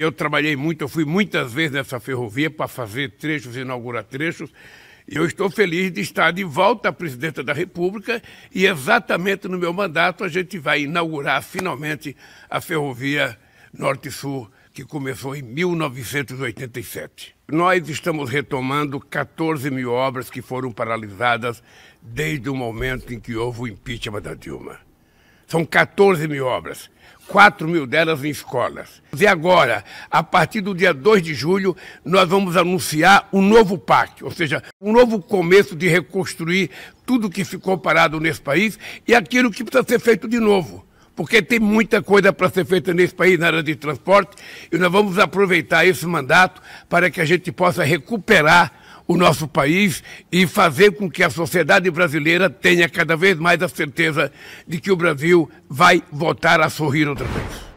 Eu trabalhei muito, eu fui muitas vezes nessa ferrovia para fazer trechos, inaugurar trechos. E eu estou feliz de estar de volta à presidenta da República e exatamente no meu mandato a gente vai inaugurar finalmente a ferrovia Norte-Sul que começou em 1987. Nós estamos retomando 14 mil obras que foram paralisadas desde o momento em que houve o impeachment da Dilma. São 14 mil obras. 4 mil delas em escolas. E agora, a partir do dia 2 de julho, nós vamos anunciar um novo pacto, ou seja, um novo começo de reconstruir tudo que ficou parado nesse país e aquilo que precisa ser feito de novo. Porque tem muita coisa para ser feita nesse país na área de transporte e nós vamos aproveitar esse mandato para que a gente possa recuperar o nosso país e fazer com que a sociedade brasileira tenha cada vez mais a certeza de que o Brasil vai voltar a sorrir outra vez.